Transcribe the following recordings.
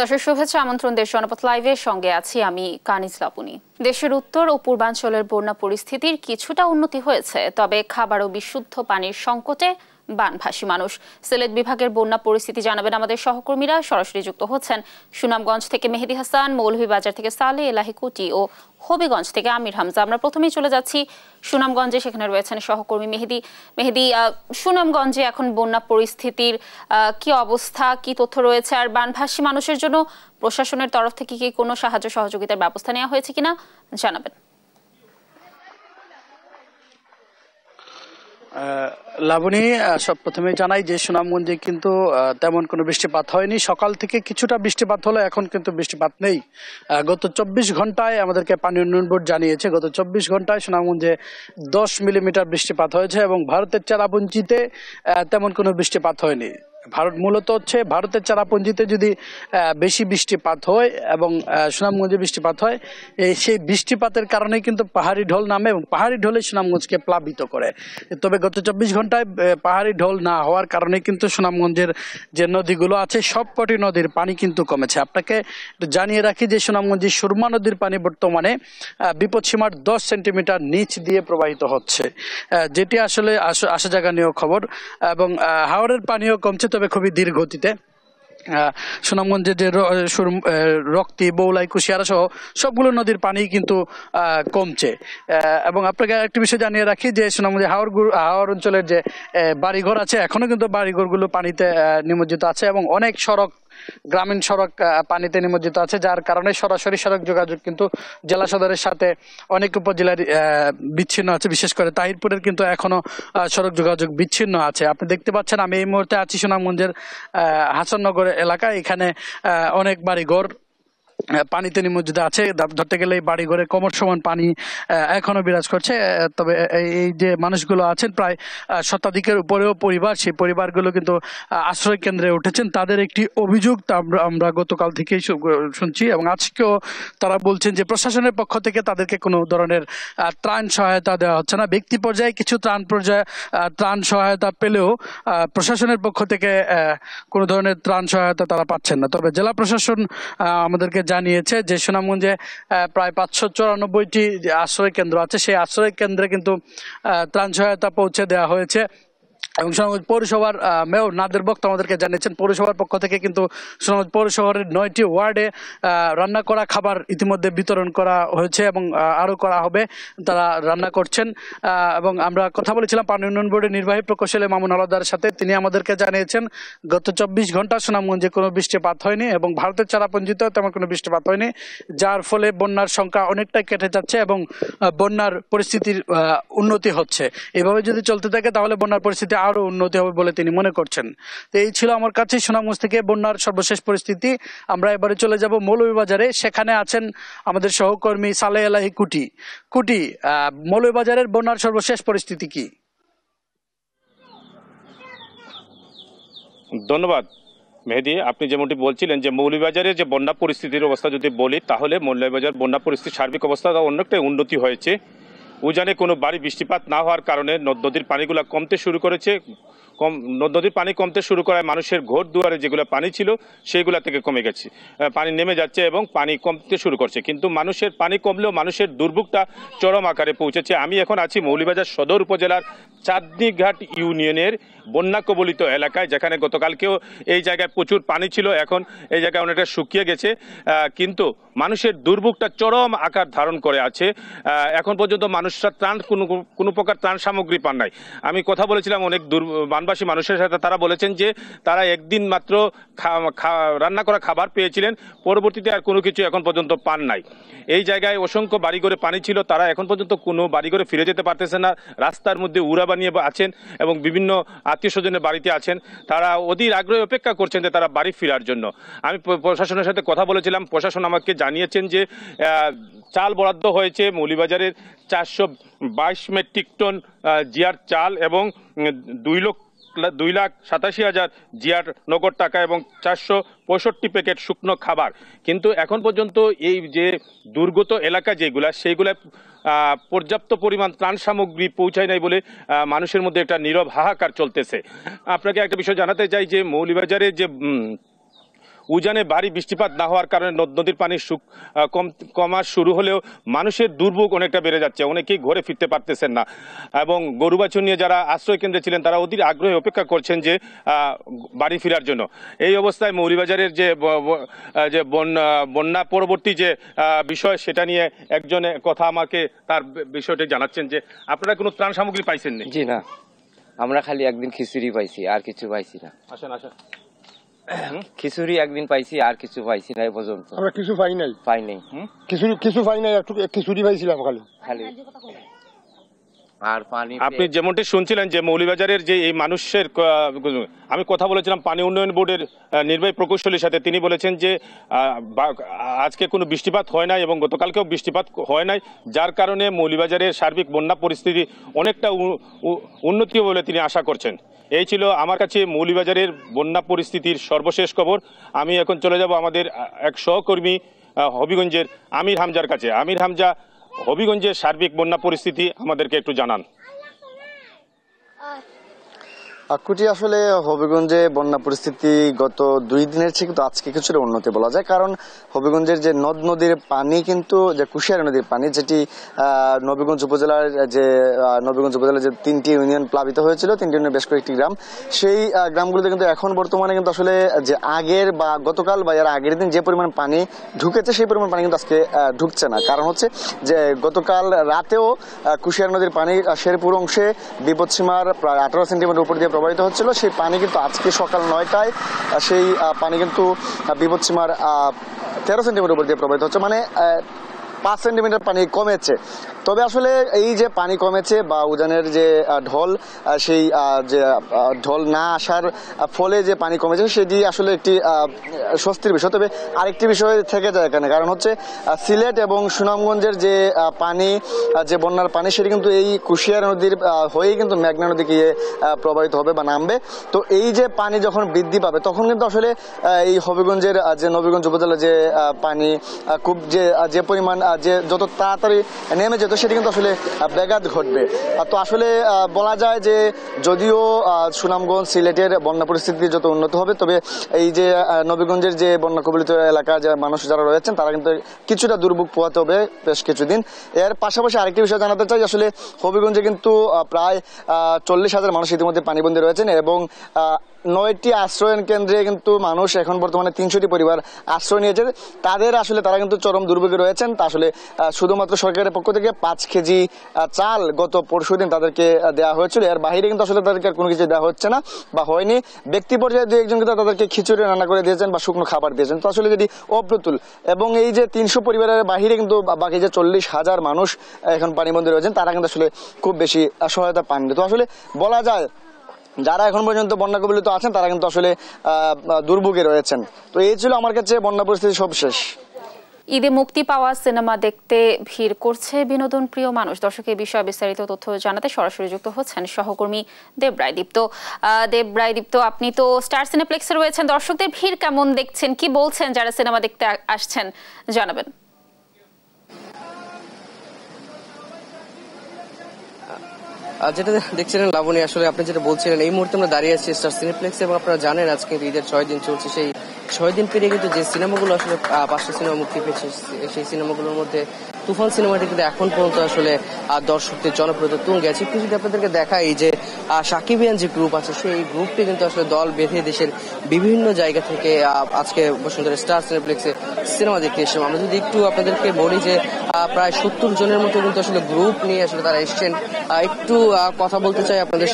দর্শক শুভেচ্ছা আমন্ত্রণ দেশ জনপথ লাইভের সঙ্গে আছি আমি কানিজ লাপুনি দেশের উত্তর ও পূর্বাঞ্চলের বন্যা পরিস্থিতির কিছুটা উন্নতি হয়েছে তবে খাবার ও বিশুদ্ধ পানির সংকটে বানভাসী মানুষ সিলেট বিভাগের বন্যা পরিস্থিতি জানাবেন আমাদের সহকর্মীরা সরাসরি যুক্ত হচ্ছেন সুনামগঞ্জ থেকে মেহেদি হাসান মৌলভীবাজার থেকে সালে এলাহি কুটি ও হবিগঞ্জ থেকে আমির হামজা আমরা প্রথমেই চলে যাচ্ছি সুনামগঞ্জে সেখানে রয়েছেন সহকর্মী মেহেদি মেহেদি সুনামগঞ্জে এখন বন্যা পরিস্থিতির কি অবস্থা কি তথ্য রয়েছে আর বানভাসী মানুষের জন্য প্রশাসনের তরফ থেকে কি কোনো সাহায্য সহযোগিতার ব্যবস্থা নেওয়া হয়েছে কিনা জানাবেন লাবণী সব প্রথমে জানাই যে সুনামগঞ্জে কিন্তু তেমন কোনো বৃষ্টিপাত হয়নি সকাল থেকে কিছুটা বৃষ্টিপাত হলো এখন কিন্তু বৃষ্টিপাত নেই গত চব্বিশ ঘন্টায় আমাদেরকে পানি উন্নয়ন বোর্ড জানিয়েছে গত চব্বিশ ঘন্টায় সুনামগঞ্জে দশ মিলিমিটার বৃষ্টিপাত হয়েছে এবং ভারতের চেরাপুঞ্জিতে তেমন কোনো বৃষ্টিপাত হয়নি ভারত মূলত হচ্ছে ভারতের চারাপঞ্জিতে যদি বেশি বৃষ্টিপাত হয় এবং সুনামগঞ্জে বৃষ্টিপাত হয় এই সেই বৃষ্টিপাতের কারণে কিন্তু পাহাড়ি ঢোল নামে এবং পাহাড়ি ঢোলে সুনামগঞ্জকে প্লাবিত করে তবে গত চব্বিশ ঘন্টায় পাহাড়ি ঢোল না হওয়ার কারণে কিন্তু সুনামগঞ্জের যে নদীগুলো আছে সবকটি নদীর পানি কিন্তু কমেছে আপনাকে জানিয়ে রাখি যে সুনামগঞ্জের সুরমা নদীর পানি বর্তমানে বিপদসীমার দশ সেন্টিমিটার নিচ দিয়ে প্রবাহিত হচ্ছে যেটি আসলে আসা জাগানীয় খবর এবং হাওড়ের পানিও কমছে তবে খুবই ধীর গতিতে সুনামগঞ্জে যে রক্তি বৌলাই কুশিয়ারা সহ সবগুলো নদীর পানি কিন্তু কমছে এবং আপনাকে একটি বিষয় জানিয়ে রাখি যে সুনামগঞ্জে হাওড় হাওর অঞ্চলের যে বাড়িঘর আছে এখনও কিন্তু বাড়িঘরগুলো পানিতে নিমজ্জিত আছে এবং অনেক সড়ক গ্রামীণ সড়ক পানিতে নিমজ্জিত আছে যার কারণে সরাসরি সড়ক যোগাযোগ কিন্তু জেলা সদরের সাথে অনেক উপজেলার বিচ্ছিন্ন আছে বিশেষ করে তাহিরপুরের কিন্তু এখনো সড়ক যোগাযোগ বিচ্ছিন্ন আছে আপনি দেখতে পাচ্ছেন আমি এই মুহূর্তে আছি সুনামগঞ্জের হাসাননগর এলাকা এখানে অনেক বাড়ি ঘর পানিতে নিমজ্জিত আছে ধরতে গেলে বাড়ি ঘরে কোমর সমান পানি এখনো বিরাজ করছে তবে এই যে মানুষগুলো আছেন প্রায় শতাধিকের উপরেও পরিবার সেই পরিবারগুলো কিন্তু আশ্রয় কেন্দ্রে উঠেছেন তাদের একটি অভিযোগ আমরা আমরা গতকাল থেকেই শুনছি এবং আজকেও তারা বলছেন যে প্রশাসনের পক্ষ থেকে তাদেরকে কোনো ধরনের ত্রাণ সহায়তা দেওয়া হচ্ছে না ব্যক্তি পর্যায়ে কিছু ত্রাণ পর্যায়ে ত্রাণ সহায়তা পেলেও প্রশাসনের পক্ষ থেকে কোনো ধরনের ত্রাণ সহায়তা তারা পাচ্ছেন না তবে জেলা প্রশাসন আমাদেরকে জানিয়েছে যে সুনামগঞ্জে প্রায় পাঁচশো চুরানব্বইটি আশ্রয় কেন্দ্র আছে সেই আশ্রয় কেন্দ্রে কিন্তু ত্রাণ সহায়তা পৌঁছে দেওয়া হয়েছে এবং সুনামগঞ্জ পৌরসভার মেয়র নাদের বক্ত আমাদেরকে জানিয়েছেন পৌরসভার পক্ষ থেকে কিন্তু সুনামগঞ্জ পৌরসভার নয়টি ওয়ার্ডে রান্না করা খাবার ইতিমধ্যে বিতরণ করা হয়েছে এবং আরও করা হবে তারা রান্না করছেন এবং আমরা কথা বলেছিলাম পানি উন্নয়ন বোর্ডের নির্বাহী প্রকৌশলী মামুন আলাদার সাথে তিনি আমাদেরকে জানিয়েছেন গত চব্বিশ ঘন্টা সুনামগঞ্জে কোনো বৃষ্টিপাত হয়নি এবং ভারতের চারাপঞ্জিতেও তেমন কোনো বৃষ্টিপাত হয়নি যার ফলে বন্যার সংখ্যা অনেকটাই কেটে যাচ্ছে এবং বন্যার পরিস্থিতির উন্নতি হচ্ছে এভাবে যদি চলতে থাকে তাহলে বন্যার পরিস্থিতি পরিস্থিতি আরও উন্নতি হবে বলে তিনি মনে করছেন তো এই ছিল আমার কাছে সুনামগঞ্জ থেকে বন্যার সর্বশেষ পরিস্থিতি আমরা এবারে চলে যাব মৌলবীবাজারে সেখানে আছেন আমাদের সহকর্মী সালে আলাহি কুটি কুটি মৌলবীবাজারের বন্যার সর্বশেষ পরিস্থিতি কি ধন্যবাদ মেহেদি আপনি যেমনটি বলছিলেন যে মৌলভীবাজারে যে বন্যা পরিস্থিতির অবস্থা যদি বলি তাহলে মৌলভীবাজার বন্যা পরিস্থিতি সার্বিক অবস্থা অনেকটাই উন্নতি হয়েছে উজানে কোনো বাড়ি বৃষ্টিপাত না হওয়ার কারণে নদীর পানিগুলো কমতে শুরু করেছে কম নদীর পানি কমতে শুরু করায় মানুষের ঘোর দুয়ারে যেগুলো পানি ছিল সেইগুলো থেকে কমে গেছে পানি নেমে যাচ্ছে এবং পানি কমতে শুরু করছে কিন্তু মানুষের পানি কমলেও মানুষের দুর্ভোগটা চরম আকারে পৌঁছেছে আমি এখন আছি মৌলিবাজার সদর উপজেলার চাঁদনিঘাট ইউনিয়নের বন্যা কবলিত এলাকায় যেখানে গতকালকেও এই জায়গায় প্রচুর পানি ছিল এখন এই জায়গায় অনেকটা শুকিয়ে গেছে কিন্তু মানুষের দুর্ভোগটা চরম আকার ধারণ করে আছে এখন পর্যন্ত মানুষরা ত্রাণ কোনো কোনো প্রকার ত্রাণ সামগ্রী পান নাই আমি কথা বলেছিলাম অনেক দুর্ গ্রামবাসী মানুষের সাথে তারা বলেছেন যে তারা একদিন মাত্র রান্না করা খাবার পেয়েছিলেন পরবর্তীতে আর কোনো কিছু এখন পর্যন্ত পান নাই এই জায়গায় অসংখ্য বাড়িঘরে পানি ছিল তারা এখন পর্যন্ত কোনো বাড়িঘরে ফিরে যেতে পারতেছে না রাস্তার মধ্যে উড়া বানিয়ে আছেন এবং বিভিন্ন আত্মীয় স্বজনের বাড়িতে আছেন তারা অধীর আগ্রহে অপেক্ষা করছেন যে তারা বাড়ি ফেরার জন্য আমি প্রশাসনের সাথে কথা বলেছিলাম প্রশাসন আমাকে জানিয়েছেন যে চাল বরাদ্দ হয়েছে মৌলিবাজারের চারশো বাইশ মেট্রিক টন জিয়ার চাল এবং দুই লক্ষ দুই লাখ সাতাশি হাজার জিয়ার নগদ টাকা এবং চারশো পঁয়ষট্টি প্যাকেট শুকনো খাবার কিন্তু এখন পর্যন্ত এই যে দুর্গত এলাকা যেগুলা সেইগুলা পর্যাপ্ত পরিমাণ ত্রাণ সামগ্রী পৌঁছায় নাই বলে মানুষের মধ্যে একটা নীরব হাহাকার চলতেছে আপনাকে একটা বিষয় জানাতে চাই যে মৌলিবাজারে যে উজানে বাড়ি বৃষ্টিপাত না হওয়ার কারণে নদীর পানি কম কমা শুরু হলেও মানুষের দুর্ভোগ অনেকটা বেড়ে যাচ্ছে অনেকেই ঘরে ফিরতে পারতেছেন না এবং গরু বাছুর নিয়ে যারা আশ্রয় কেন্দ্রে ছিলেন তারা অতি আগ্রহে অপেক্ষা করছেন যে বাড়ি ফেরার জন্য এই অবস্থায় মৌরিবাজারের যে যে বন্যা পরবর্তী যে বিষয় সেটা নিয়ে একজনে কথা আমাকে তার বিষয়টি জানাচ্ছেন যে আপনারা কোনো ত্রাণ সামগ্রী পাইছেন জি না আমরা খালি একদিন খিচুড়ি পাইছি আর কিছু পাইছি না আসেন আসেন খিচুড়ি একদিন পাইছি আর কিছু পাইছি না পর্যন্ত আমরা কিছু পাই নাই পাই নাই কিছু পাই নাই একটু খিচুড়ি পাইছিলাম খালি খালি আর পানি আপনি যেমনটি শুনছিলেন যে মৌলিবাজারের যে এই মানুষের আমি কথা বলেছিলাম পানি উন্নয়ন বোর্ডের নির্বাহী প্রকৌশলীর সাথে তিনি বলেছেন যে আজকে কোনো বৃষ্টিপাত হয় নাই এবং গতকালকেও বৃষ্টিপাত হয় নাই যার কারণে মৌলিবাজারের সার্বিক বন্যা পরিস্থিতি অনেকটা উন্নতি বলে তিনি আশা করছেন এই ছিল আমার কাছে মৌলিবাজারের বন্যা পরিস্থিতির সর্বশেষ খবর আমি এখন চলে যাব আমাদের এক সহকর্মী হবিগঞ্জের আমির হামজার কাছে আমির হামজা হবিগঞ্জের সার্বিক বন্যা পরিস্থিতি আমাদেরকে একটু জানান আকুটি আসলে হবিগঞ্জে বন্যা পরিস্থিতি গত দুই দিনের থেকে তো আজকে কিছুটা উন্নতি বলা যায় কারণ হবিগঞ্জের যে নদ নদীর পানি কিন্তু যে কুশিয়ারা নদীর পানি যেটি নবীগঞ্জ উপজেলার যে নবীগঞ্জ উপজেলার যে তিনটি ইউনিয়ন প্লাবিত হয়েছিল তিনটি ইউনিয়ন বেশ কয়েকটি গ্রাম সেই গ্রামগুলোতে কিন্তু এখন বর্তমানে কিন্তু আসলে যে আগের বা গতকাল বা এর আগের দিন যে পরিমাণ পানি ঢুকেছে সেই পরিমাণ পানি কিন্তু আজকে ঢুকছে না কারণ হচ্ছে যে গতকাল রাতেও কুশিয়ারা নদীর পানি শেরপুর অংশে বিপদসীমার প্রায় আঠারো সেন্টিমিটার উপর দিয়ে প্রবাহিত হচ্ছিল সেই পানি কিন্তু আজকে সকাল নয়টায় সেই পানি কিন্তু বিপদসীমার তেরো সেন্টিমিটার উপর দিয়ে প্রবাহিত হচ্ছে মানে পাঁচ সেন্টিমিটার পানি কমেছে তবে আসলে এই যে পানি কমেছে বা উজানের যে ঢল সেই যে ঢল না আসার ফলে যে পানি কমেছে সেটি আসলে একটি স্বস্তির বিষয় তবে আরেকটি বিষয় থেকে যায় এখানে কারণ হচ্ছে সিলেট এবং সুনামগঞ্জের যে পানি যে বন্যার পানি সেটি কিন্তু এই কুশিয়ার নদীর হয়েই কিন্তু মেঘনা নদী গিয়ে প্রবাহিত হবে বা নামবে তো এই যে পানি যখন বৃদ্ধি পাবে তখন কিন্তু আসলে এই হবিগঞ্জের যে নবীগঞ্জ উপজেলা যে পানি খুব যে যে পরিমাণ যে যত তাড়াতাড়ি নেমে যেত সেটি কিন্তু আসলে ব্যাঘাত ঘটবে তো আসলে বলা যায় যে যদিও সুনামগঞ্জ সিলেটের বন্যা পরিস্থিতি যত উন্নত হবে তবে এই যে নবীগঞ্জের যে বন্যা কবলিত এলাকা যে মানুষ যারা রয়েছেন তারা কিন্তু কিছুটা দুর্ভোগ পোহাতে হবে বেশ কিছুদিন এর পাশাপাশি আরেকটি বিষয় জানাতে চাই আসলে হবিগঞ্জে কিন্তু প্রায় চল্লিশ হাজার মানুষ ইতিমধ্যে পানিবন্দী রয়েছেন এবং নয়টি আশ্রয়ন কেন্দ্রে কিন্তু মানুষ এখন বর্তমানে তিনশোটি পরিবার আশ্রয় নিয়েছে তাদের আসলে তারা কিন্তু চরম দুর্ভোগে রয়েছেন তা আসলে শুধুমাত্র সরকারের পক্ষ থেকে পাঁচ কেজি চাল গত পরশু দিন তাদেরকে দেওয়া হয়েছিল এর বাইরে কিন্তু আসলে তাদেরকে কোনো কিছু দেওয়া হচ্ছে না বা হয়নি ব্যক্তি পর্যায়ে দু একজন কিন্তু তাদেরকে খিচুড়ি রান্না করে দিয়েছেন বা শুকনো খাবার দিয়েছেন তো আসলে যদি অপ্রতুল এবং এই যে তিনশো পরিবারের বাহিরে কিন্তু বাকি যে চল্লিশ হাজার মানুষ এখন পানিবন্দী রয়েছেন তারা কিন্তু আসলে খুব বেশি সহায়তা পাননি তো আসলে বলা যায় যারা এখন পর্যন্ত বন্যা কবলিত আছেন তারা কিন্তু আসলে দুর্ভোগে রয়েছেন তো এই ছিল আমার কাছে বন্যা পরিস্থিতি সবশেষ ঈদে মুক্তি পাওয়া সিনেমা দেখতে ভিড় করছে বিনোদন প্রিয় মানুষ দর্শক এই বিষয়ে বিস্তারিত তথ্য জানাতে সরাসরি যুক্ত হচ্ছেন সহকর্মী দেব দীপ্ত দেব দীপ্ত আপনি তো স্টার সিনেপ্লেক্সে রয়েছেন দর্শকদের ভিড় কেমন দেখছেন কি বলছেন যারা সিনেমা দেখতে আসছেন জানাবেন যেটা দেখছিলেন লাবণী আসলে আপনি যেটা বলছিলেন এই মুহূর্তে আমরা দাঁড়িয়ে আছি স্টার সিনেপ্লেক্স এবং আপনারা জানেন আজকে ঈদের ছয় দিন চলছে সেই ছয় দিন পেরিয়ে কিন্তু যে সিনেমাগুলো আসলে পাঁচটা সিনেমা মুক্তি পেয়েছে সেই সিনেমাগুলোর মধ্যে তুফান সিনেমাটি কিন্তু এখন পর্যন্ত আসলে দর্শকদের জনপ্রিয়তা তুঙ্গে গেছে কিন্তু যদি আপনাদেরকে দেখাই যে সাকিবিয়ান যে গ্রুপ আছে সেই গ্রুপটি কিন্তু আসলে দল বেঁধে দেশের বিভিন্ন জায়গা থেকে আজকে বসুন্ধরা স্টার সিনেপ্লেক্সে সিনেমা দেখতে এসেছিলাম আমরা যদি একটু আপনাদেরকে বলি যে প্রায় সত্তর জনের মতো কিন্তু আসলে গ্রুপ নিয়ে আসলে তারা এসছেন একটু কথা বলতে চাই আপনাদের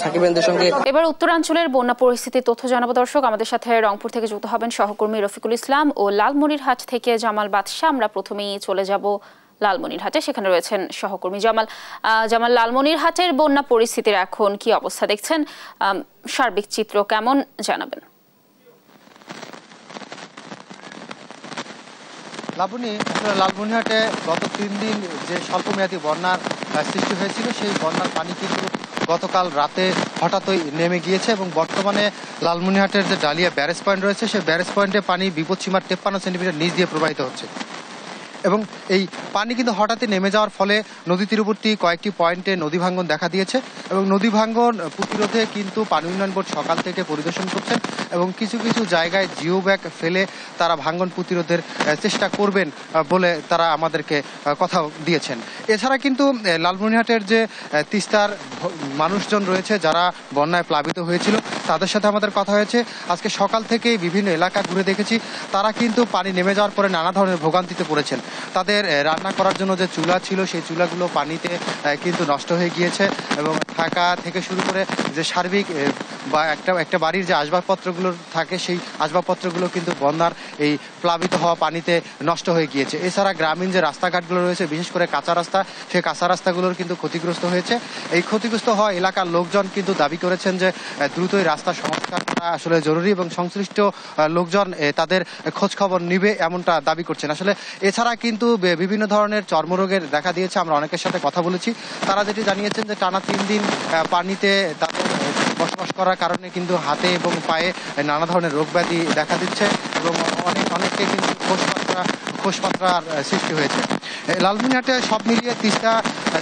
সাকিবেনদের সঙ্গে এবার উত্তরাঞ্চলের বন্যা পরিস্থিতি তথ্য জানাবো দর্শক আমাদের সাথে রংপুর থেকে যুক্ত হবেন সহকর্মী রফিকুল ইসলাম ও লালমনির হাট থেকে জামাল বাদশাহ আমরা প্রথমেই চলে যাব লালমনির হাটে সেখানে রয়েছেন সহকর্মী জামাল জামাল লালমনির হাটের বন্যা পরিস্থিতির এখন কি অবস্থা দেখছেন সার্বিক চিত্র কেমন জানাবেন লাবণী লালমনিরহাটে গত তিন দিন যে স্বল্পমেয়াদী বন্যার সৃষ্টি হয়েছিল সেই বন্যার পানি কিন্তু গতকাল রাতে হঠাৎই নেমে গিয়েছে এবং বর্তমানে লালমনিরহাটের যে ডালিয়া ব্যারেজ পয়েন্ট রয়েছে সেই ব্যারেজ পয়েন্টে পানি বিপদসীমার তেপ্পান্ন সেন্টিমিটার নিচ দিয়ে প্রবাহিত হচ্ছে এবং এই পানি কিন্তু হঠাৎই নেমে যাওয়ার ফলে নদী তীরবর্তী কয়েকটি পয়েন্টে নদী ভাঙ্গন দেখা দিয়েছে এবং নদী ভাঙ্গন প্রতিরোধে কিন্তু পানি উন্নয়ন বোর্ড সকাল থেকে পরিদর্শন করছেন এবং কিছু কিছু জায়গায় জিও ব্যাগ ফেলে তারা ভাঙ্গন প্রতিরোধের চেষ্টা করবেন বলে তারা আমাদেরকে কথা দিয়েছেন এছাড়া কিন্তু লালমনিহাটের যে তিস্তার মানুষজন রয়েছে যারা বন্যায় প্লাবিত হয়েছিল তাদের সাথে আমাদের কথা হয়েছে আজকে সকাল থেকেই বিভিন্ন এলাকা ঘুরে দেখেছি তারা কিন্তু পানি নেমে যাওয়ার পরে নানা ধরনের ভোগান্তিতে পড়েছেন তাদের রান্না করার জন্য যে চুলা ছিল সেই চুলাগুলো পানিতে কিন্তু নষ্ট হয়ে গিয়েছে এবং থাকা থেকে শুরু করে যে সার্বিক বা একটা একটা বাড়ির যে আসবাবপত্রগুলো থাকে সেই আসবাবপত্রগুলো কিন্তু বন্যার এই প্লাবিত হওয়া পানিতে নষ্ট হয়ে গিয়েছে এছাড়া গ্রামীণ যে রাস্তাঘাটগুলো রয়েছে বিশেষ করে কাঁচা রাস্তা সেই কাঁচা রাস্তাগুলোর কিন্তু ক্ষতিগ্রস্ত হয়েছে এই ক্ষতিগ্রস্ত হওয়া এলাকার লোকজন কিন্তু দাবি করেছেন যে দ্রুতই রাস্তা সংস্কার করা আসলে জরুরি এবং সংশ্লিষ্ট লোকজন তাদের খোঁজখবর খবর নিবে এমনটা দাবি করছেন আসলে এছাড়া কিন্তু বিভিন্ন ধরনের চর্মরোগের দেখা দিয়েছে আমরা অনেকের সাথে কথা বলেছি তারা যেটি জানিয়েছেন যে টানা তিন দিন পানিতে তাদের প্রকাশ করার কারণে কিন্তু হাতে এবং পায়ে নানা ধরনের রোগ ব্যাধি দেখা দিচ্ছে এবং অনেক অনেককে কিন্তু খোঁজপাত্রা খোঁজপাত্রার সৃষ্টি হয়েছে লালমিনহাটে সব মিলিয়ে তিস্তা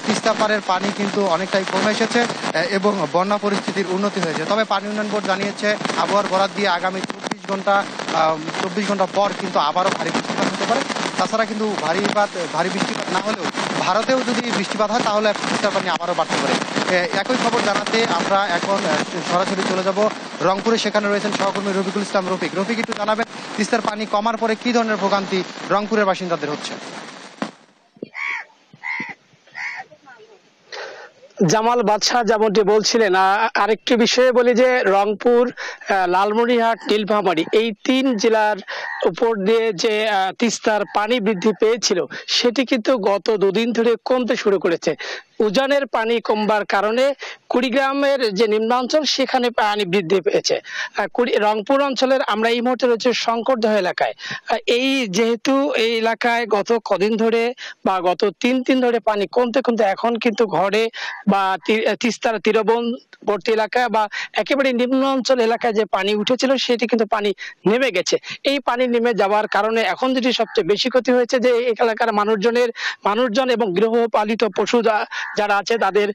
তিস্তা পাড়ের পানি কিন্তু অনেকটাই কমে এসেছে এবং বন্যা পরিস্থিতির উন্নতি হয়েছে তবে পানি উন্নয়ন বোর্ড জানিয়েছে আবহাওয়ার বরাদ দিয়ে আগামী চব্বিশ ঘন্টা চব্বিশ ঘন্টা পর কিন্তু আবারও ভারী বৃষ্টিপাত হতে পারে তাছাড়া কিন্তু ভারীপাত ভারী বৃষ্টিপাত না হলেও ভারতেও যদি বৃষ্টিপাত হয় তাহলে তিস্তার পানি আবারও বাড়তে পারে একই খবর জানাতে আমরা এখন সরাসরি চলে যাব রংপুরে সেখানে রয়েছেন সহকর্মী রফিকুল ইসলাম রফিক রফিক একটু জানাবেন তিস্তার পানি কমার পরে কি ধরনের ভোগান্তি রংপুরের বাসিন্দাদের হচ্ছে জামাল বাদশাহ যেমনটি বলছিলেন আরেকটি বিষয়ে বলি যে রংপুর লালমনিহাট নীলফামারী এই তিন জেলার উপর দিয়ে যে তিস্তার পানি বৃদ্ধি পেয়েছিল সেটি কিন্তু গত দুদিন ধরে কমতে শুরু করেছে উজানের পানি কমবার কারণে কুড়িগ্রামের যে নিম্নাঞ্চল সেখানে পানি বৃদ্ধি পেয়েছে রংপুর অঞ্চলের আমরা এই মুহূর্তে রয়েছে শঙ্করদহ এলাকায় এই যেহেতু এই এলাকায় গত কদিন ধরে বা গত তিন দিন ধরে পানি কমতে কমতে এখন কিন্তু ঘরে বা তিস্তার বর্তী এলাকা বা একেবারে নিম্ন অঞ্চল এলাকায় যে পানি উঠেছিল সেটি কিন্তু পানি নেমে গেছে এই পানি নেমে যাওয়ার কারণে এখন যেটি সবচেয়ে বেশি ক্ষতি হয়েছে যে এলাকার মানুষজনের মানুষজন এবং গৃহপালিত পশু যারা আছে তাদের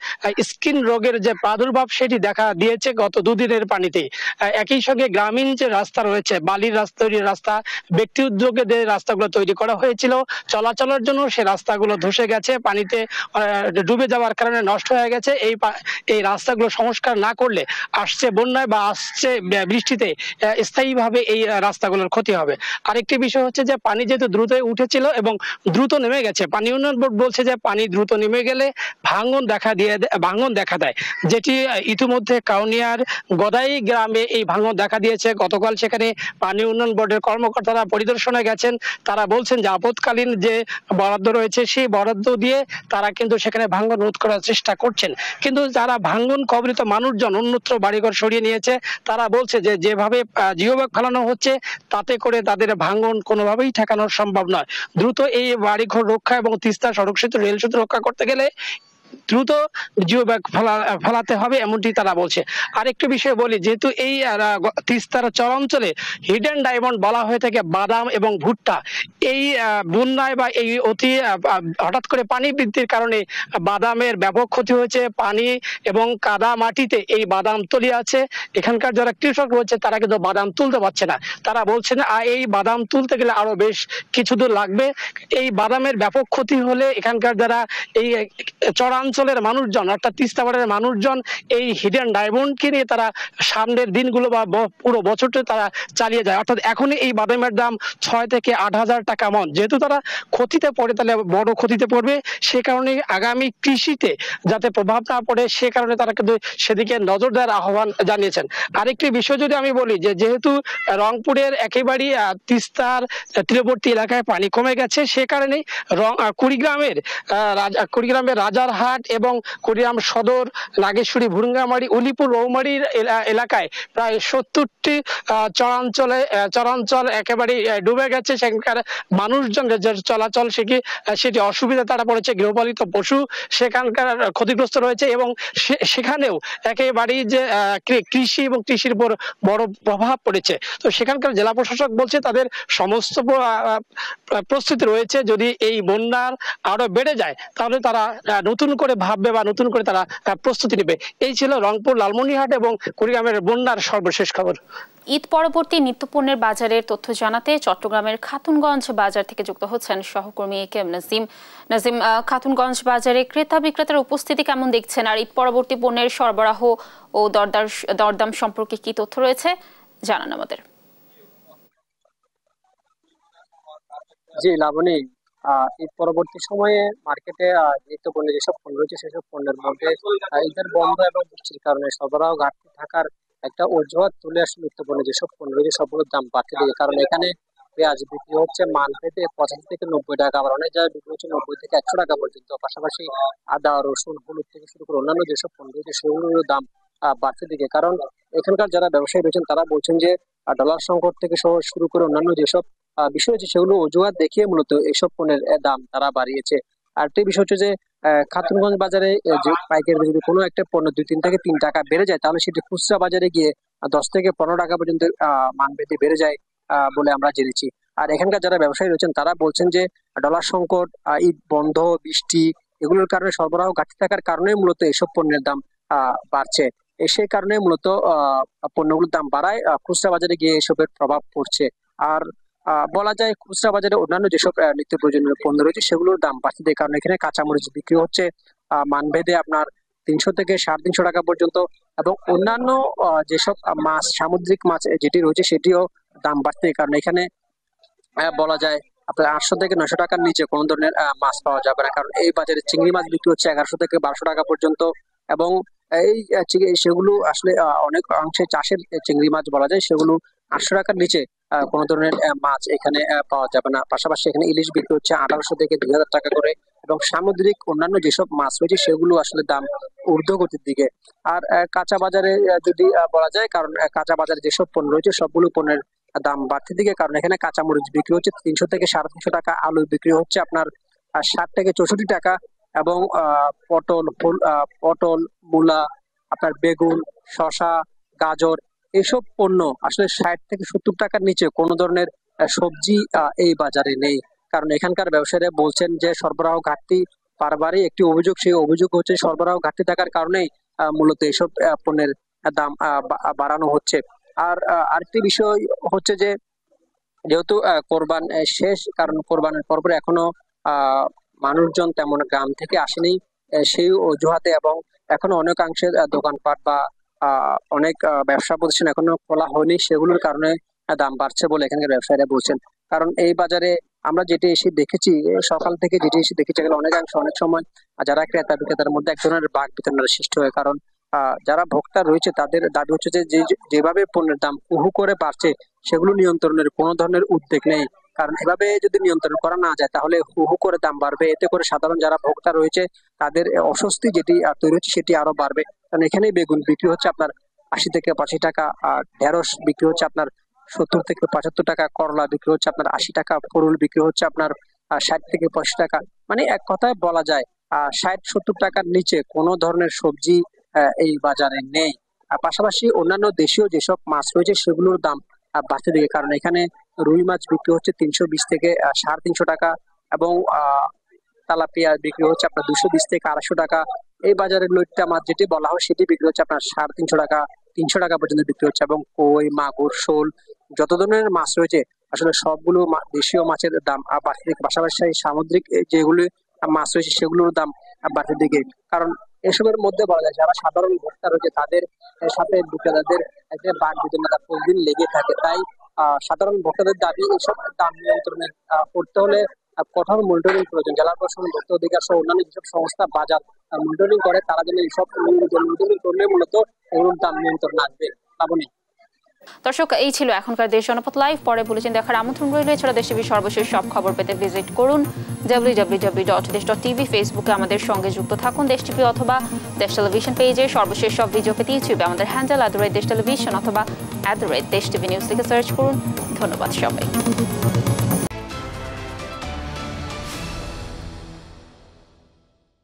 স্কিন রোগের যে প্রাদুর্ভাব সেটি দেখা দিয়েছে গত দুদিনের পানিতে একই সঙ্গে গ্রামীণ যে রাস্তা রয়েছে বালির রাস্তা তৈরির রাস্তা ব্যক্তি উদ্যোগে যে রাস্তাগুলো তৈরি করা হয়েছিল চলাচলের জন্য সে রাস্তাগুলো ধসে গেছে পানিতে ডুবে যাওয়ার কারণে নষ্ট হয়ে গেছে এই এই রাস্তাগুলো সংস্কার না করলে আসছে বন্যায় বা আসছে বৃষ্টিতে স্থায়ীভাবে এই রাস্তাগুলোর ক্ষতি হবে আরেকটি বিষয় হচ্ছে যে পানি যেহেতু দ্রুত উঠেছিল এবং দ্রুত নেমে গেছে পানি উন্নয়ন বোর্ড বলছে যে পানি দ্রুত নেমে গেলে ভাঙন দেখা দিয়ে ভাঙন দেখা দেয় যেটি ইতিমধ্যে কাউনিয়ার গদাই গ্রামে এই ভাঙন দেখা দিয়েছে গতকাল সেখানে পানি উন্নয়ন বোর্ডের কর্মকর্তারা পরিদর্শনে গেছেন তারা বলছেন যে আপদকালীন যে বরাদ্দ রয়েছে সেই বরাদ্দ দিয়ে তারা কিন্তু সেখানে ভাঙন রোধ করার চেষ্টা করছেন কিন্তু যারা ভাঙন কবলিত মানুষজন অন্যত্র বাড়িঘর সরিয়ে নিয়েছে তারা বলছে যে যেভাবে জিওব্যাগ ফেলানো হচ্ছে তাতে করে তাদের ভাঙন কোনোভাবেই ঠেকানো সম্ভব নয় দ্রুত এই বাড়িঘর রক্ষা এবং তিস্তা সড়ক সেতু রেল সেতু রক্ষা করতে গেলে দ্রুত জিও ব্যাগ ফেলাতে হবে এমনটি তারা বলছে আরেকটি বিষয় বলি যেহেতু এই তিস্তার চরাঞ্চলে হিডেন ডায়মন্ড বলা হয়ে থাকে বাদাম এবং ভুট্টা এই বন্যায় বা এই অতি হঠাৎ করে পানি বৃদ্ধির কারণে বাদামের ব্যাপক ক্ষতি হয়েছে পানি এবং কাদা মাটিতে এই বাদাম তলি আছে এখানকার যারা কৃষক রয়েছে তারা কিন্তু বাদাম তুলতে পারছে না তারা বলছেন আর এই বাদাম তুলতে গেলে আরো বেশ কিছু দূর লাগবে এই বাদামের ব্যাপক ক্ষতি হলে এখানকার যারা এই চড়া শহরাঞ্চলের মানুষজন অর্থাৎ তিস্তাপাড়ের মানুষজন এই হিডেন ডায়মন্ডকে নিয়ে তারা সামনের দিনগুলো বা পুরো বছরটা তারা চালিয়ে যায় অর্থাৎ এখনই এই বাদামের দাম ছয় থেকে আট হাজার টাকা মন যেহেতু তারা ক্ষতিতে পড়ে তাহলে বড় ক্ষতিতে পড়বে সে কারণে আগামী কৃষিতে যাতে প্রভাব না পড়ে সে কারণে তারা কিন্তু সেদিকে নজর দেওয়ার আহ্বান জানিয়েছেন আরেকটি বিষয় যদি আমি বলি যে যেহেতু রংপুরের একেবারেই তিস্তার তীরবর্তী এলাকায় পানি কমে গেছে সে কারণে কুড়িগ্রামের কুড়িগ্রামের রাজার ঘাট এবং কুড়িরাম সদর নাগেশ্বরী ভুরঙ্গামারি উলিপুর রৌমারির এলাকায় প্রায় সত্তরটি চরাঞ্চলে চরাঞ্চল একেবারে ডুবে গেছে সেখানকার মানুষজন চলাচল সেটি সেটি অসুবিধা তারা পড়েছে গৃহপালিত পশু সেখানকার ক্ষতিগ্রস্ত রয়েছে এবং সেখানেও একেবারেই যে কৃষি এবং কৃষির উপর বড় প্রভাব পড়েছে তো সেখানকার জেলা প্রশাসক বলছে তাদের সমস্ত প্রস্তুতি রয়েছে যদি এই বন্যার আরো বেড়ে যায় তাহলে তারা নতুন করে ভাববে বা নতুন করে তারা প্রস্তুতি নেবে এই ছিল রংপুর লালমনিহাট এবং কুড়িগ্রামের বন্যার সর্বশেষ খবর ঈদ পরবর্তী নিত্যপণ্যের বাজারের তথ্য জানাতে চট্টগ্রামের খাতুনগঞ্জ বাজার থেকে যুক্ত হচ্ছেন সহকর্মী A K M Nazim Nazim Khatunganj বাজারে ক্রেতা বিক্রেতার উপস্থিতি কেমন দেখছেন আর ঈদ পরবর্তী পণ্যের সরবরাহ ও দরদার দরদাম সম্পর্কে কি তথ্য রয়েছে জানান আমাদের জি লাবণী এর পরবর্তী সময়ে মার্কেটে নিত্য যেসব পণ্য রয়েছে সেসব পণ্যের মধ্যে ঈদের বন্ধ এবং বৃষ্টির কারণে সরবরাহ ঘাটতি থাকার একটা অজুহাত তুলে আসলে নিত্য যেসব পণ্য রয়েছে সবগুলোর দাম বাড়তে দিয়ে কারণ এখানে পেঁয়াজ বিক্রি হচ্ছে মান পেতে পঁচাশি থেকে নব্বই টাকা আবার অনেক জায়গায় বিক্রি হচ্ছে নব্বই থেকে একশো টাকা পর্যন্ত পাশাপাশি আদা রসুন হলুদ থেকে শুরু করে অন্যান্য যেসব পণ্য রয়েছে সেগুলোর দাম বাড়তে দিকে কারণ এখানকার যারা ব্যবসায়ী রয়েছেন তারা বলছেন যে ডলার সংকট থেকে শুরু করে অন্যান্য যেসব বিষয় হচ্ছে সেগুলো অজুহাত দেখিয়ে মূলত এইসব পণ্যের দাম তারা বাড়িয়েছে আরেকটি বিষয় হচ্ছে যে খাতুনগঞ্জ বাজারে যে পাইকারি যদি কোনো একটা পণ্য দুই তিন থেকে তিন টাকা বেড়ে যায় তাহলে সেটি খুচরা বাজারে গিয়ে দশ থেকে পনেরো টাকা পর্যন্ত মান বৃদ্ধি বেড়ে যায় বলে আমরা জেনেছি আর এখানকার যারা ব্যবসায়ী রয়েছেন তারা বলছেন যে ডলার সংকট ঈদ বন্ধ বৃষ্টি এগুলোর কারণে সরবরাহ ঘাটতি থাকার কারণে মূলত এসব পণ্যের দাম বাড়ছে সেই কারণে মূলত পণ্যগুলোর দাম বাড়ায় খুচরা বাজারে গিয়ে এসবের প্রভাব পড়ছে আর বলা যায় খুচরা বাজারে অন্যান্য যেসব নিত্য প্রয়োজনীয় পণ্য রয়েছে সেগুলোর দাম বাড়ছে কারণ এখানে কাঁচামরিচ বিক্রি হচ্ছে মানভেদে আপনার তিনশো থেকে সাড়ে তিনশো টাকা পর্যন্ত এবং অন্যান্য যেসব মাছ সামুদ্রিক মাছ যেটি রয়েছে সেটিও দাম বাড়ছে কারণ এখানে বলা যায় আপনার আটশো থেকে নয়শো টাকার নিচে কোনো ধরনের মাছ পাওয়া যাবে না কারণ এই বাজারে চিংড়ি মাছ বিক্রি হচ্ছে এগারোশো থেকে বারোশো টাকা পর্যন্ত এবং এই সেগুলো আসলে অনেক অংশে চাষের চিংড়ি মাছ বলা যায় সেগুলো আটশো টাকার নিচে কোনো ধরনের মাছ এখানে পাওয়া যাবে না পাশাপাশি এখানে ইলিশ বিক্রি হচ্ছে আঠারোশো থেকে দুই হাজার টাকা করে এবং সামুদ্রিক অন্যান্য যেসব মাছ রয়েছে সেগুলো আসলে দাম ঊর্ধ্বগতির দিকে আর কাঁচা বাজারে যদি বলা যায় কারণ কাঁচা বাজারে যেসব পণ্য রয়েছে সবগুলো পণ্যের দাম বাড়তির দিকে কারণ এখানে কাঁচামরিচ বিক্রি হচ্ছে তিনশো থেকে সাড়ে তিনশো টাকা আলু বিক্রি হচ্ছে আপনার ষাট থেকে চৌষট্টি টাকা এবং পটল পটল মূলা আপনার বেগুন শশা গাজর এসব পণ্য আসলে ষাট থেকে সত্তর টাকার নিচে কোনো ধরনের সবজি এই বাজারে নেই কারণ এখানকার ব্যবসায়ীরা বলছেন যে সরবরাহ ঘাটতি বারবারই একটি অভিযোগ সেই অভিযোগ হচ্ছে সরবরাহ ঘাটতি থাকার কারণেই মূলত এসব পণ্যের দাম বাড়ানো হচ্ছে আর আরেকটি বিষয় হচ্ছে যে যেহেতু কোরবান শেষ কারণ কোরবানের পরপর এখনো মানুষজন তেমন গ্রাম থেকে আসেনি সেই অজুহাতে এবং এখনো অনেকাংশে দোকানপাট বা অনেক ব্যবসা প্রতিষ্ঠান এখনো খোলা হয়নি সেগুলোর কারণে দাম বাড়ছে বলে এখানকার ব্যবসায়ীরা বলছেন কারণ এই বাজারে আমরা যেটি এসে দেখেছি সকাল থেকে যেটি এসে দেখেছি অনেকাংশ অনেক সময় যারা ক্রেতা বিক্রেতার মধ্যে এক ধরনের বাঘ বিতরণের সৃষ্টি হয় কারণ যারা ভোক্তা রয়েছে তাদের দাবি হচ্ছে যে যেভাবে পণ্যের দাম কুহু করে বাড়ছে সেগুলো নিয়ন্ত্রণের কোনো ধরনের উদ্যোগ নেই কারণ এভাবে যদি নিয়ন্ত্রণ করা না যায় তাহলে হুহু করে দাম বাড়বে এতে করে সাধারণ যারা ভোক্তা রয়েছে তাদের অস্বস্তি যেটি তৈরি হচ্ছে সেটি আরো বাড়বে কারণ এখানেই বেগুন বিক্রি হচ্ছে আপনার আশি থেকে পাঁচশি টাকা আর ঢেঁড়স বিক্রি হচ্ছে আপনার সত্তর থেকে পঁচাত্তর টাকা করলা বিক্রি হচ্ছে আপনার আশি টাকা পরুল বিক্রি হচ্ছে আপনার ষাট থেকে পঁচিশ টাকা মানে এক কথায় বলা যায় আহ ষাট সত্তর টাকার নিচে কোনো ধরনের সবজি এই বাজারে নেই আর পাশাপাশি অন্যান্য দেশীয় যেসব মাছ রয়েছে সেগুলোর দাম বাড়তে দিকে কারণ এখানে রুই মাছ বিক্রি হচ্ছে তিনশো বিশ থেকে সাড়ে তিনশো টাকা এবং আহ তালাপিয়া বিক্রি হচ্ছে আপনার দুশো বিশ থেকে আড়াইশো টাকা এই বাজারে লইট্টা মাছ যেটি বলা হয় সেটি বিক্রি হচ্ছে আপনার সাড়ে তিনশো টাকা তিনশো টাকা পর্যন্ত বিক্রি হচ্ছে এবং কই মাগুর শোল যত ধরনের মাছ রয়েছে আসলে সবগুলো দেশীয় মাছের দাম বাড়তি পাশাপাশি সামুদ্রিক যেগুলো মাছ রয়েছে সেগুলোর দাম বাড়তি দিকে কারণ এসবের মধ্যে বলা যায় যারা সাধারণ ভোক্তা রয়েছে তাদের সাথে বিক্রেতাদের বাঘ বিতন্যতা প্রতিদিন লেগে থাকে তাই সাধারণ ভোক্তাদের দাবি এসব দাম নিয়ন্ত্রণের করতে হলে কঠোর মনিটরিং প্রয়োজন জেলা প্রশাসন ভোক্তা অধিকার সহ অন্যান্য যেসব সংস্থা বাজার মনিটরিং করে তারা যেন এইসব মনিটরিং করলে মূলত এগুলোর দাম নিয়ন্ত্রণ আসবে লাবণী দর্শক এই ছিল এখনকার দেশ জনপথ লাইভ পরে বুলেটিন দেখার আমন্ত্রণ রইল এছাড়া দেশ টিভির সর্বশেষ সব খবর পেতে ভিজিট করুন www.desh.tv ফেসবুকে আমাদের সঙ্গে যুক্ত থাকুন দেশ টিভি অথবা দেশ টেলিভিশন পেজে সর্বশেষ সব ভিডিও পেতে ইউটিউবে আমাদের handle at the Desh television অথবা at the Desh TV news থেকে সার্চ করুন ধন্যবাদ সবাই